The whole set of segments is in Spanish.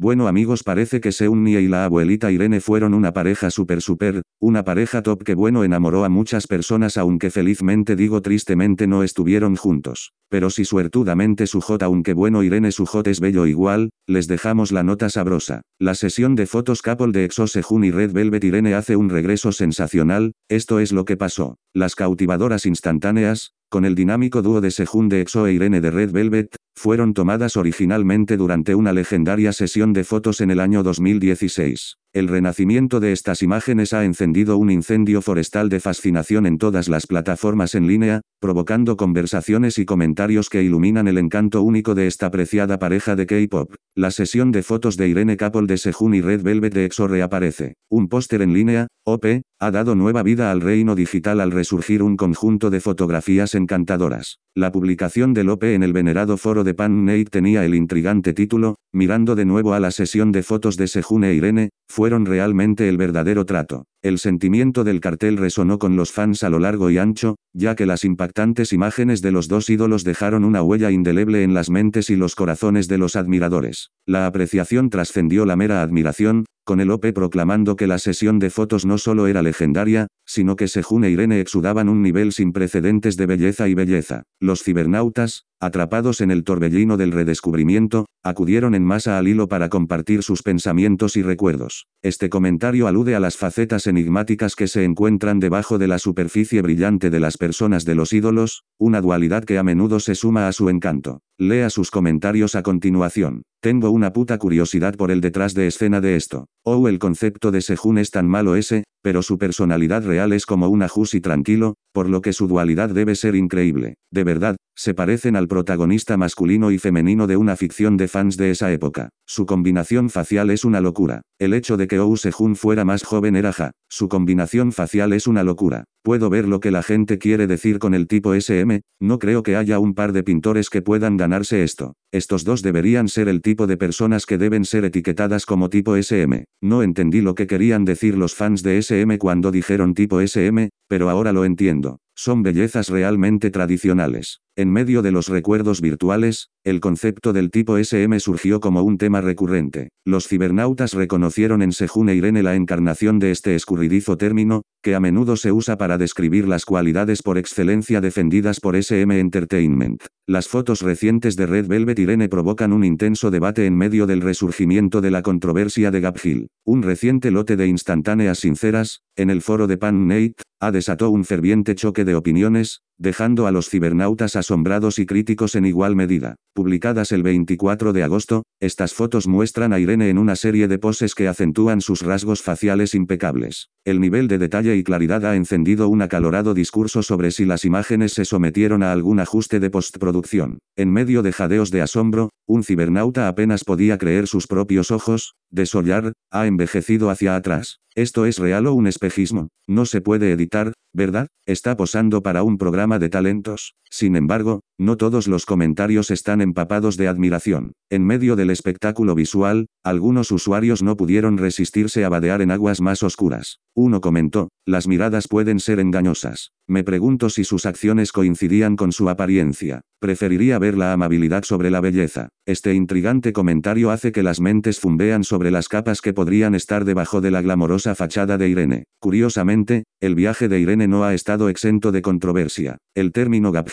Bueno amigos parece que Seunnie y la abuelita Irene fueron una pareja super super, una pareja top que bueno enamoró a muchas personas aunque felizmente digo tristemente no estuvieron juntos. Pero si suertudamente su J aunque bueno Irene su J es bello igual, les dejamos la nota sabrosa. La sesión de fotos couple de Exo Sejun y Red Velvet Irene hace un regreso sensacional, esto es lo que pasó. Las cautivadoras instantáneas, con el dinámico dúo de Sejun de EXO e Irene de Red Velvet, fueron tomadas originalmente durante una legendaria sesión de fotos en el año 2016. El renacimiento de estas imágenes ha encendido un incendio forestal de fascinación en todas las plataformas en línea, provocando conversaciones y comentarios que iluminan el encanto único de esta apreciada pareja de K-pop. La sesión de fotos de Irene Capol de Sejun y Red Velvet de EXO reaparece. Un póster en línea, OP, ha dado nueva vida al reino digital al resurgir un conjunto de fotografías encantadoras. La publicación de Lope en el venerado foro de Pan tenía el intrigante título, mirando de nuevo a la sesión de fotos de Sejun e Irene, fueron realmente el verdadero trato. El sentimiento del cartel resonó con los fans a lo largo y ancho, ya que las impactantes imágenes de los dos ídolos dejaron una huella indeleble en las mentes y los corazones de los admiradores. La apreciación trascendió la mera admiración, con el OP e proclamando que la sesión de fotos no solo era legendaria, sino que Sejun e Irene exudaban un nivel sin precedentes de belleza y belleza. Los cibernautas, atrapados en el torbellino del redescubrimiento, acudieron en masa al hilo para compartir sus pensamientos y recuerdos. Este comentario alude a las facetas enigmáticas que se encuentran debajo de la superficie brillante de las personas de los ídolos, una dualidad que a menudo se suma a su encanto. Lea sus comentarios a continuación. Tengo una puta curiosidad por el detrás de escena de esto. Oh, el concepto de Sejun es tan malo ese, pero su personalidad real es como una y tranquilo, por lo que su dualidad debe ser increíble. De verdad, se parecen al protagonista masculino y femenino de una ficción de fans de esa época. Su combinación facial es una locura. El hecho de que Oh Sejun fuera más joven era ja. Su combinación facial es una locura. Puedo ver lo que la gente quiere decir con el tipo SM, no creo que haya un par de pintores que puedan ganarse esto. Estos dos deberían ser el tipo de personas que deben ser etiquetadas como tipo SM. No entendí lo que querían decir los fans de SM cuando dijeron tipo SM, pero ahora lo entiendo son bellezas realmente tradicionales. En medio de los recuerdos virtuales, el concepto del tipo SM surgió como un tema recurrente. Los cibernautas reconocieron en e Irene la encarnación de este escurridizo término, que a menudo se usa para describir las cualidades por excelencia defendidas por SM Entertainment. Las fotos recientes de Red Velvet Irene provocan un intenso debate en medio del resurgimiento de la controversia de Gap Hill. Un reciente lote de instantáneas sinceras, en el foro de Pan Nate, ha desatado un ferviente choque de opiniones, dejando a los cibernautas asombrados y críticos en igual medida. Publicadas el 24 de agosto, estas fotos muestran a Irene en una serie de poses que acentúan sus rasgos faciales impecables. El nivel de detalle y claridad ha encendido un acalorado discurso sobre si las imágenes se sometieron a algún ajuste de postproducción. En medio de jadeos de asombro, un cibernauta apenas podía creer sus propios ojos, desollar, ha envejecido hacia atrás. Esto es real o un espejismo. No se puede editar, ¿verdad? Está posando para un programa de talentos. Sin embargo, no todos los comentarios están empapados de admiración. En medio del espectáculo visual, algunos usuarios no pudieron resistirse a vadear en aguas más oscuras. Uno comentó, las miradas pueden ser engañosas. Me pregunto si sus acciones coincidían con su apariencia. Preferiría ver la amabilidad sobre la belleza. Este intrigante comentario hace que las mentes fumbean sobre las capas que podrían estar debajo de la glamorosa fachada de Irene. Curiosamente, el viaje de Irene no ha estado exento de controversia. El término Gap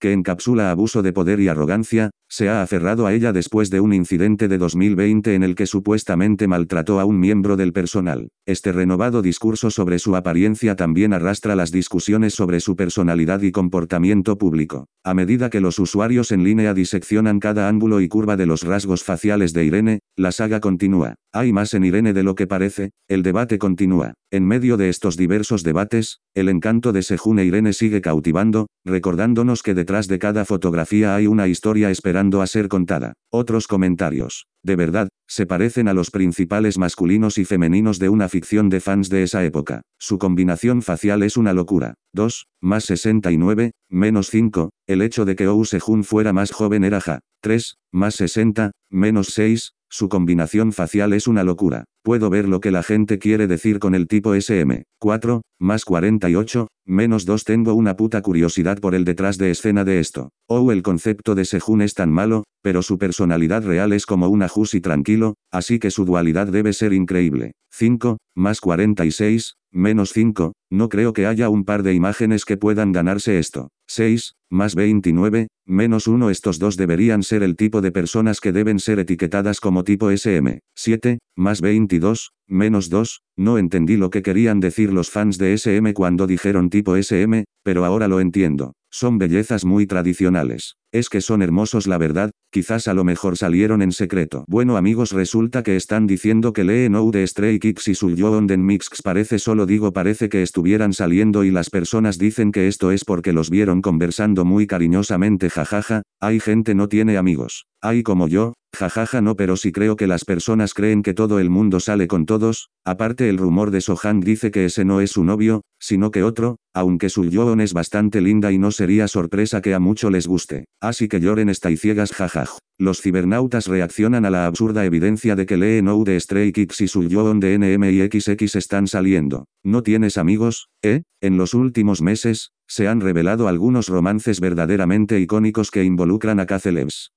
que encapsula abuso de poder y arrogancia, se ha aferrado a ella después de un incidente de 2020 en el que supuestamente maltrató a un miembro del personal. Este renovado discurso sobre su apariencia también arrastra las discusiones sobre su personalidad y comportamiento público. A medida que los usuarios en línea diseccionan cada ángulo y curva de los rasgos faciales de Irene, la saga continúa. Hay más en Irene de lo que parece, el debate continúa. En medio de estos diversos debates, el encanto de e Irene sigue cautivando, recordándonos que detrás de cada fotografía hay una historia esperando a ser contada. Otros comentarios. De verdad, se parecen a los principales masculinos y femeninos de una ficción de fans de esa época. Su combinación facial es una locura. 2, más 69, menos 5, el hecho de que Oh Sejun fuera más joven era Ja. 3, más 60, menos 6, su combinación facial es una locura puedo ver lo que la gente quiere decir con el tipo SM. 4, más 48, menos 2 tengo una puta curiosidad por el detrás de escena de esto. Oh, el concepto de Sejun es tan malo, pero su personalidad real es como una ajusi tranquilo, así que su dualidad debe ser increíble. 5, más 46, menos 5, no creo que haya un par de imágenes que puedan ganarse esto. 6, más 29, menos 1 estos dos deberían ser el tipo de personas que deben ser etiquetadas como tipo SM. 7, más 22. 2, menos 2, no entendí lo que querían decir los fans de SM cuando dijeron tipo SM, pero ahora lo entiendo. Son bellezas muy tradicionales. Es que son hermosos la verdad, quizás a lo mejor salieron en secreto. Bueno amigos resulta que están diciendo que Lee No de Stray Kicks y yo Onden Mix parece solo digo parece que estuvieran saliendo y las personas dicen que esto es porque los vieron conversando muy cariñosamente jajaja, hay gente no tiene amigos. Hay como yo, Jajaja no pero si creo que las personas creen que todo el mundo sale con todos, aparte el rumor de Sohan dice que ese no es su novio, sino que otro, aunque su Yoon es bastante linda y no sería sorpresa que a mucho les guste, así que lloren y ciegas jajaj. Los cibernautas reaccionan a la absurda evidencia de que Lee No de Stray Kids y su Yoon de NMIXX están saliendo. ¿No tienes amigos, eh? En los últimos meses, se han revelado algunos romances verdaderamente icónicos que involucran a k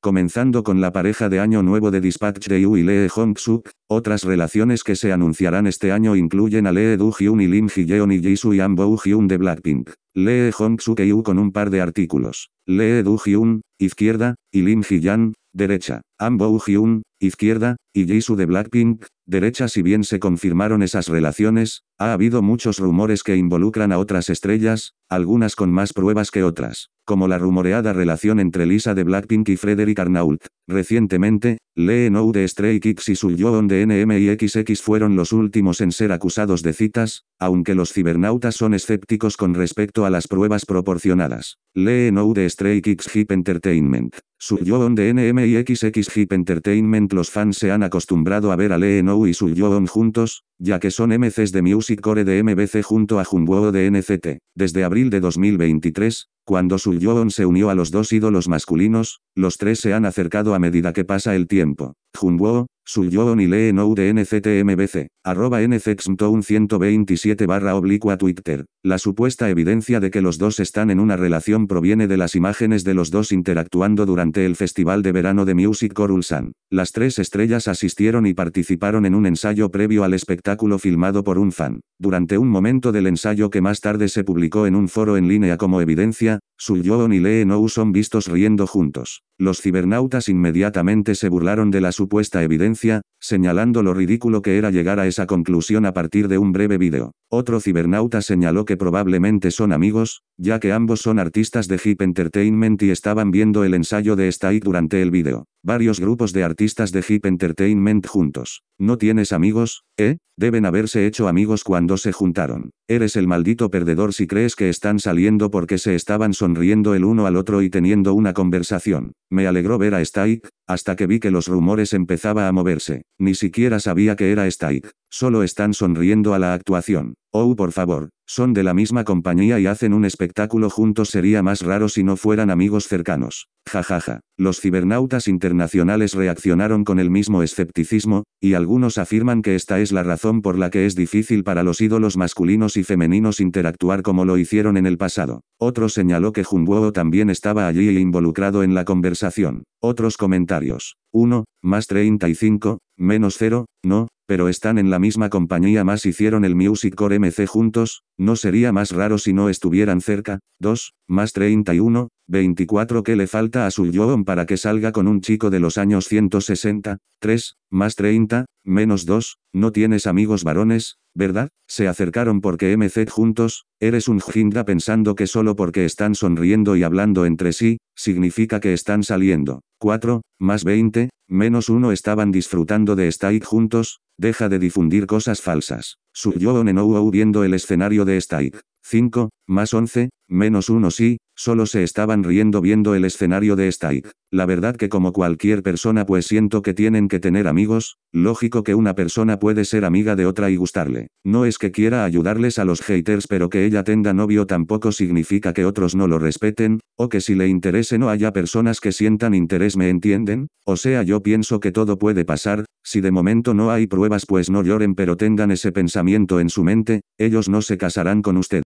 comenzando con la pareja de Año Nuevo de Dispatch de y Lee Hong-suk. Otras relaciones que se anunciarán este año incluyen a Lee edu hyun y Lim Ji-yeon y Jisoo y Ambo Bo-hyun de Blackpink. Lee Hong-suk e y con un par de artículos. Lee edu hyun izquierda, y Lim ji derecha. Ambo hyun izquierda, y Jisoo de Blackpink, derecha si bien se confirmaron esas relaciones, ha habido muchos rumores que involucran a otras estrellas, algunas con más pruebas que otras, como la rumoreada relación entre Lisa de Blackpink y Frederick Arnault. Recientemente, Lee No de Stray Kids y Sulyoon de NMIXX fueron los últimos en ser acusados de citas, aunque los cibernautas son escépticos con respecto a las pruebas proporcionadas. Lee No de Stray Kids Hip Entertainment. Sulyoon de NMIXX Hip Entertainment Los fans se han acostumbrado a ver a Lee No y Sulyoon juntos, ya que son MCs de Music Core de MBC junto a Jumbo de NCT. Desde abril de 2023, cuando Yoon se unió a los dos ídolos masculinos, los tres se han acercado a medida que pasa el tiempo. su Yoon y Lee Nou de NCTMBC, arroba nzxmtown 127 barra oblicua Twitter. La supuesta evidencia de que los dos están en una relación proviene de las imágenes de los dos interactuando durante el Festival de Verano de Music san Las tres estrellas asistieron y participaron en un ensayo previo al espectáculo filmado por un fan. Durante un momento del ensayo que más tarde se publicó en un foro en línea como evidencia, John y Lee No son vistos riendo juntos. Los cibernautas inmediatamente se burlaron de la supuesta evidencia, señalando lo ridículo que era llegar a esa conclusión a partir de un breve vídeo. Otro cibernauta señaló que probablemente son amigos, ya que ambos son artistas de Hip Entertainment y estaban viendo el ensayo de Stike durante el vídeo. Varios grupos de artistas de Hip Entertainment juntos. ¿No tienes amigos? ¿Eh? Deben haberse hecho amigos cuando se juntaron. Eres el maldito perdedor si crees que están saliendo porque se estaban sonriendo sonriendo el uno al otro y teniendo una conversación. Me alegró ver a Stike, hasta que vi que los rumores empezaba a moverse. Ni siquiera sabía que era Stike. Solo están sonriendo a la actuación. Oh, por favor, son de la misma compañía y hacen un espectáculo juntos sería más raro si no fueran amigos cercanos. Jajaja. Ja, ja. Los cibernautas internacionales reaccionaron con el mismo escepticismo, y algunos afirman que esta es la razón por la que es difícil para los ídolos masculinos y femeninos interactuar como lo hicieron en el pasado. Otro señaló que Jungwoo también estaba allí e involucrado en la conversación. Otros comentarios. 1, más 35, menos 0, no, pero están en la misma compañía más hicieron el Music Core MC juntos, no sería más raro si no estuvieran cerca, 2, más 31, 24 que le falta a su Yoon para que salga con un chico de los años 160, 3, más 30, menos 2, no tienes amigos varones, ¿verdad? Se acercaron porque MZ juntos, eres un jinda pensando que solo porque están sonriendo y hablando entre sí, significa que están saliendo. 4, más 20, menos 1 estaban disfrutando de Stike juntos, deja de difundir cosas falsas. Suyo Onenouou viendo el escenario de Stike. 5, más 11, menos 1 sí, solo se estaban riendo viendo el escenario de Stike. La verdad que como cualquier persona pues siento que tienen que tener amigos, lógico que una persona puede ser amiga de otra y gustarle. No es que quiera ayudarles a los haters pero que ella tenga novio tampoco significa que otros no lo respeten, o que si le interese no haya personas que sientan interés me entienden, o sea yo pienso que todo puede pasar, si de momento no hay pruebas pues no lloren pero tengan ese pensamiento en su mente, ellos no se casarán con usted.